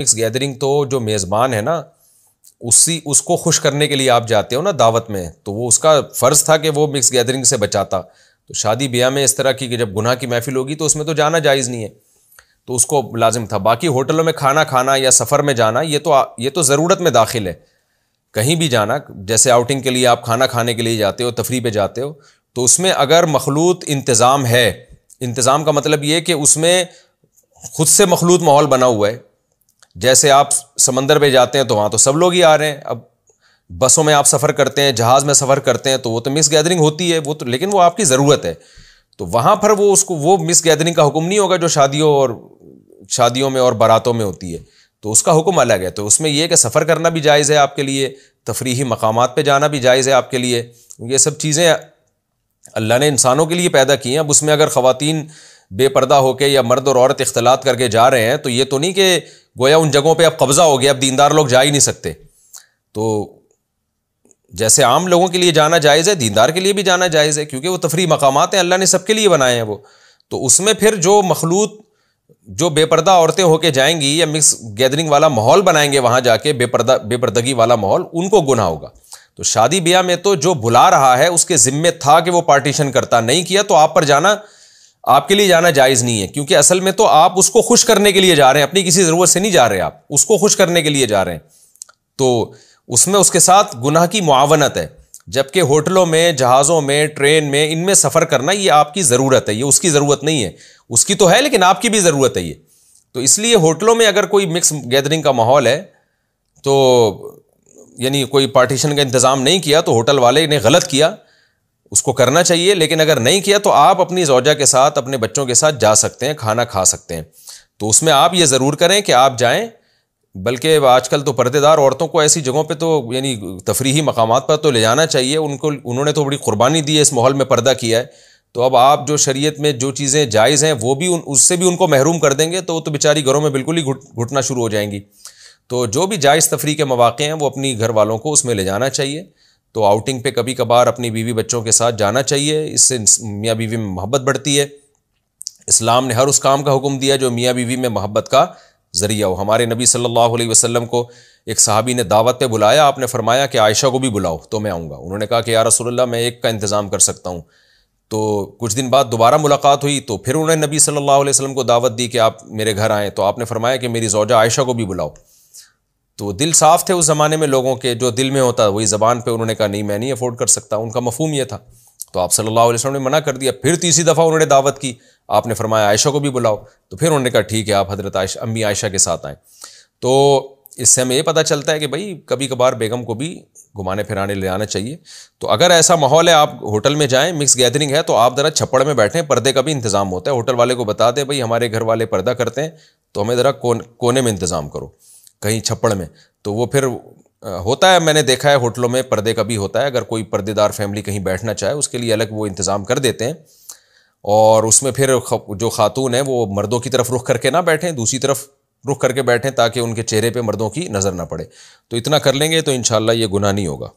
इस गैदरिंग तो जो मेज़बान है ना उसी उसको खुश करने के लिए आप जाते हो ना दावत में तो वो उसका फ़र्ज़ था कि वो मिक्स गैदरिंग से बचाता तो शादी ब्याह में इस तरह की कि जब गुनाह की महफिल होगी तो उसमें तो जाना जायज़ नहीं है तो उसको लाजिम था बाकी होटलों में खाना खाना या सफ़र में जाना ये तो ये तो ज़रूरत में दाखिल है कहीं भी जाना जैसे आउटिंग के लिए आप खाना खाने के लिए जाते हो तफरी पर जाते हो तो उसमें अगर मखलूत इंतज़ाम है इंतज़ाम का मतलब ये कि उसमें खुद से मखलूत माहौल बना हुआ है जैसे आप समंदर में जाते हैं तो वहाँ तो सब लोग ही आ रहे हैं अब बसों में आप सफ़र करते हैं जहाज़ में सफ़र करते हैं तो वो तो मिस गैदरिंग होती है वो तो लेकिन वो आपकी ज़रूरत है तो वहाँ पर वो उसको वो मिस गैदरिंग का हुक्म नहीं होगा जो शादियों और शादियों में और बारातों में होती है तो उसका हुक्म अलग है तो उसमें यह कि सफ़र करना भी जायज़ है आपके लिए तफरीही मकाम पर जाना भी जायज़ है आपके लिए ये सब चीज़ें अल्लाह ने इंसानों के लिए पैदा की हैं अब उसमें अगर ख़वान बेपर्दा होकर या मर्द और औरत इख्तलात करके जा रहे हैं तो ये तो नहीं कि गोया उन जगहों पे अब कब्ज़ा हो गया अब दीनदार लोग जा ही नहीं सकते तो जैसे आम लोगों के लिए जाना जायज़ है दीनदार के लिए भी जाना जायज़ है क्योंकि वो तफरी मकाम हैं अल्लाह ने सबके लिए बनाए हैं वो तो उसमें फिर जो मखलूत जो बेपर्दा औरतें होके जाएंगी या मिक्स गैदरिंग वाला माहौल बनाएंगे वहाँ जाके बेपर्दा बेपर्दगी वाला माहौल उनको गुना होगा तो शादी ब्याह में तो जो बुला रहा है उसके ज़िम्मे था कि वो पार्टीशन करता नहीं किया तो आप पर जाना आपके लिए जाना जायज़ नहीं है क्योंकि असल में तो आप उसको खुश करने के लिए जा रहे हैं अपनी किसी ज़रूरत से नहीं जा रहे आप उसको खुश करने के लिए जा रहे हैं तो उसमें उसके साथ गुनाह की मुआवनत है जबकि होटलों में जहाज़ों में ट्रेन में इनमें सफ़र करना ये आपकी ज़रूरत है ये उसकी ज़रूरत नहीं है उसकी तो है लेकिन आपकी भी ज़रूरत है ये तो इसलिए होटलों में अगर कोई मिक्स गैदरिंग का माहौल है तो यानी कोई पार्टीशन का इंतज़ाम नहीं किया तो होटल वाले ने गलत किया उसको करना चाहिए लेकिन अगर नहीं किया तो आप अपनी जौजा के साथ अपने बच्चों के साथ जा सकते हैं खाना खा सकते हैं तो उसमें आप ये ज़रूर करें कि आप जाएं बल्कि आजकल तो पर्देदार औरतों को ऐसी जगहों पे तो यानी तफरीही मकाम पर तो ले जाना चाहिए उनको उन्होंने तो बड़ी कुर्बानी दी है इस माहौल में पर्दा किया है तो अब आप जो शरीयत में जो चीज़ें जायज़ हैं वो भी उन उससे भी उनको महरूम कर देंगे तो तो बेचारी घरों में बिल्कुल ही घुट घुटना शुरू हो जाएंगी तो जो भी जायज़ तफरी के मौाक़े हैं वो अपनी घर वालों को उसमें ले जाना चाहिए तो आउटिंग पे कभी कभार अपनी बीवी बच्चों के साथ जाना चाहिए इससे मियाँ बीवी में मोहब्बत बढ़ती है इस्लाम ने हर उस काम का हुक्म दिया जो मियाँ बीवी में मोहब्बत का ज़रिया हो हमारे नबी सल्लल्लाहु अलैहि वसल्लम को एक सहाबी ने दावत पे बुलाया आपने फरमाया कि आयशा को भी बुलाओ तो मैं आऊँगा उन्होंने कहा कि या रसोल्ला मैं एक का इंतज़ाम कर सकता हूँ तो कुछ दिन बाद दोबारा मुलाकात हुई तो फिर उन्होंने नबी सल्ला वसलम को दावत दी कि आप मेरे घर आएँ तो आपने फरमाया कि मेरी जोजा आयशा को भी बुलाओ तो दिल साफ थे उस ज़माने में लोगों के जो दिल में होता वही ज़बान पे उन्होंने कहा नहीं मैं नहीं अफोर्ड कर सकता उनका मफहम यह था तो आप सल्लल्लाहु अलैहि वसल्लम ने मना कर दिया फिर तीसरी दफ़ा उन्होंने दावत की आपने फरमाया आयशा को भी बुलाओ तो फिर उन्होंने कहा ठीक है आप हजरत आयशा अम्मी आयशा के साथ आएँ तो इससे हमें ये पता चलता है कि भाई कभी कभार बेगम को भी घुमाने फिराने ले आना चाहिए तो अगर ऐसा माहौल है आप होटल में जाएं मिक्स गैदरिंग है तो आप ज़रा छप्पड़ में बैठें पर्दे का भी इंतज़ाम होता है होटल वाले को बता दें भाई हमारे घर वाले पर्दा करते हैं तो हमें ज़रा कोने में इंतज़ाम करो कहीं छप्पड़ में तो वो फिर होता है मैंने देखा है होटलों में पर्दे का भी होता है अगर कोई पर्देदार फैमिली कहीं बैठना चाहे उसके लिए अलग वो इंतज़ाम कर देते हैं और उसमें फिर जो खातून है वो मर्दों की तरफ रुख करके ना बैठें दूसरी तरफ रुख करके बैठें ताकि उनके चेहरे पे मर्दों की नज़र ना पड़े तो इतना कर लेंगे तो इन ये गुना नहीं होगा